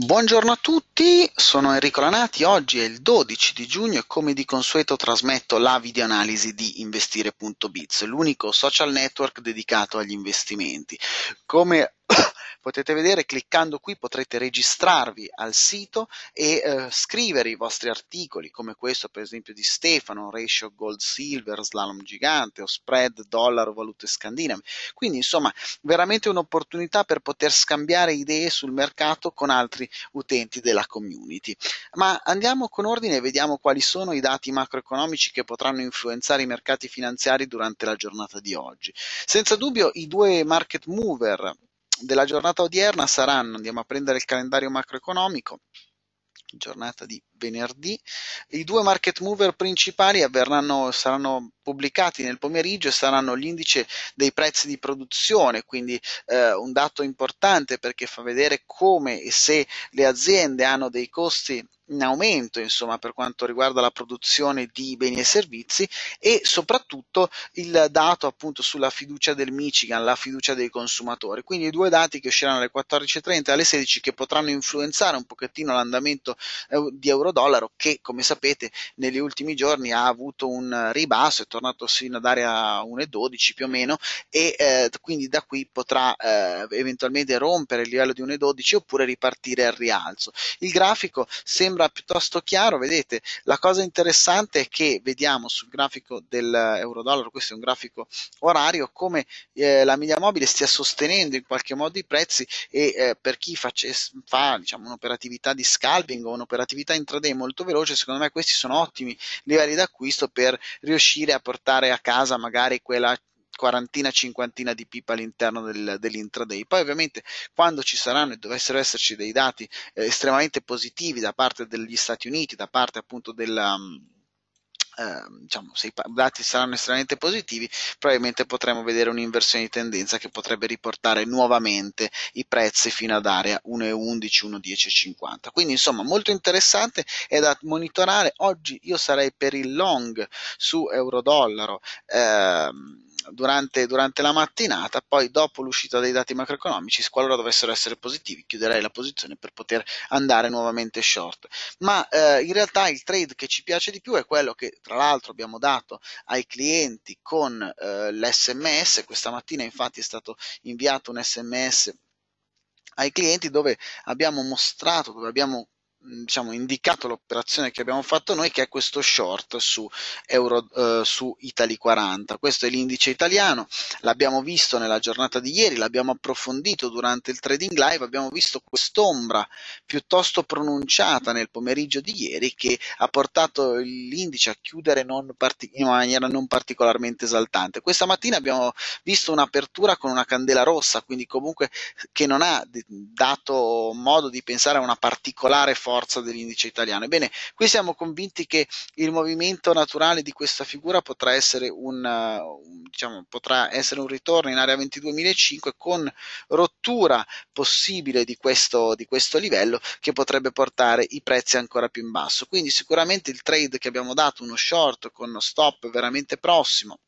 Buongiorno a tutti, sono Enrico Lanati, oggi è il 12 di giugno e come di consueto trasmetto la videoanalisi di investire.biz, l'unico social network dedicato agli investimenti. Come potete vedere cliccando qui potrete registrarvi al sito e eh, scrivere i vostri articoli come questo per esempio di Stefano, ratio gold silver, slalom gigante o spread dollaro valute scandinave. Quindi insomma veramente un'opportunità per poter scambiare idee sul mercato con altri utenti della community. Ma andiamo con ordine e vediamo quali sono i dati macroeconomici che potranno influenzare i mercati finanziari durante la giornata di oggi. Senza dubbio i due market mover della giornata odierna saranno, andiamo a prendere il calendario macroeconomico, giornata di venerdì. I due market mover principali avverranno, saranno pubblicati nel pomeriggio e saranno l'indice dei prezzi di produzione, quindi eh, un dato importante perché fa vedere come e se le aziende hanno dei costi in aumento insomma, per quanto riguarda la produzione di beni e servizi e soprattutto il dato appunto sulla fiducia del Michigan, la fiducia dei consumatori. Quindi due dati che usciranno alle 14.30 e alle 16 che potranno influenzare un pochettino l'andamento eh, di euro-dollaro che come sapete negli ultimi giorni ha avuto un ribasso, è tornato sino ad area 1,12 più o meno e eh, quindi da qui potrà eh, eventualmente rompere il livello di 1,12 oppure ripartire al rialzo. Il grafico sembra sembra piuttosto chiaro, vedete, la cosa interessante è che vediamo sul grafico dell'euro-dollaro, eh, questo è un grafico orario, come eh, la media mobile stia sostenendo in qualche modo i prezzi e eh, per chi facesse, fa diciamo, un'operatività di scalping o un'operatività intraday molto veloce, secondo me questi sono ottimi livelli d'acquisto per riuscire a portare a casa magari quella quarantina, cinquantina di pip all'interno del, dell'intraday. Poi ovviamente quando ci saranno e dovessero esserci dei dati eh, estremamente positivi da parte degli Stati Uniti, da parte appunto della... Eh, diciamo, se i dati saranno estremamente positivi, probabilmente potremo vedere un'inversione di tendenza che potrebbe riportare nuovamente i prezzi fino ad area 1,11, 1,10,50. Quindi insomma molto interessante è da monitorare. Oggi io sarei per il long su euro-dollaro. Ehm, durante, durante, la mattinata, poi dopo l'uscita dei dati macroeconomici, qualora dovessero essere positivi, chiuderei la posizione per poter andare nuovamente short. Ma eh, in realtà il trade che ci piace di più è quello che tra l'altro abbiamo dato ai clienti con eh, l'SMS, questa mattina infatti è stato inviato un SMS ai clienti dove abbiamo mostrato, dove abbiamo diciamo, indicato l'operazione che abbiamo fatto noi, che è questo short su, Euro, eh, su Italy 40. Questo è l'indice italiano, l'abbiamo visto nella giornata di ieri, l'abbiamo approfondito durante il trading live, abbiamo visto quest'ombra piuttosto pronunciata nel pomeriggio di ieri che ha portato l'indice a chiudere parti- in maniera non particolarmente esaltante. Questa mattina abbiamo visto un'apertura con una candela rossa, quindi comunque che non ha dato modo di pensare a una particolare forza forza dell'indice italiano. Ebbene, qui siamo convinti che il movimento naturale di questa figura potrà essere un, uh, diciamo, potrà essere un ritorno in area 22.005 con rottura possibile di questo, di questo livello che potrebbe portare i prezzi ancora più in basso. Quindi sicuramente il trade che abbiamo dato, uno short con stop veramente prossimo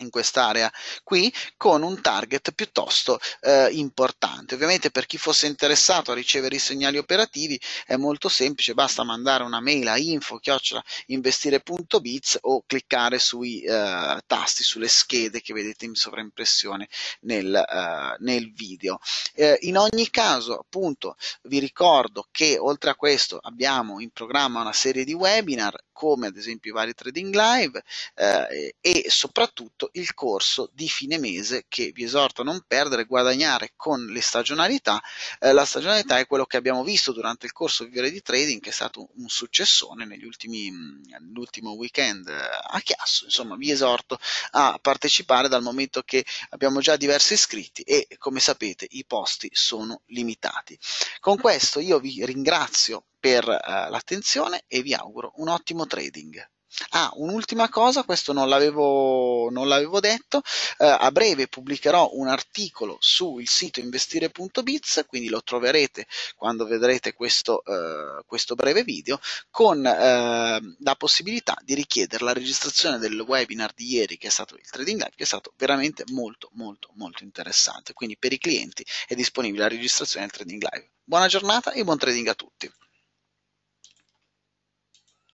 in quest'area qui con un target piuttosto eh, importante. Ovviamente per chi fosse interessato a ricevere i segnali operativi è molto semplice, basta mandare una mail a info-investire.biz o cliccare sui eh, tasti, sulle schede che vedete in sovraimpressione nel, eh, nel video. Eh, in ogni caso, appunto, vi ricordo che oltre a questo abbiamo in programma una serie di webinar come ad esempio i vari trading live eh, e soprattutto il corso di fine mese che vi esorto a non perdere, guadagnare con le stagionalità. Eh, la stagionalità è quello che abbiamo visto durante il corso Viore di Trading che è stato un successone negli ultimi, l'ultimo weekend eh, a Chiasso. Insomma, vi esorto a partecipare dal momento che abbiamo già diversi iscritti e come sapete i posti sono limitati. Con questo io vi ringrazio per eh, l'attenzione e vi auguro un ottimo trading. Ah, un'ultima cosa, questo non l'avevo, non l'avevo detto, eh, a breve pubblicherò un articolo sul sito investire.biz, quindi lo troverete quando vedrete questo, eh, questo breve video, con eh, la possibilità di richiedere la registrazione del webinar di ieri che è stato il Trading Live, che è stato veramente molto molto molto interessante, quindi per i clienti è disponibile la registrazione del Trading Live. Buona giornata e buon trading a tutti!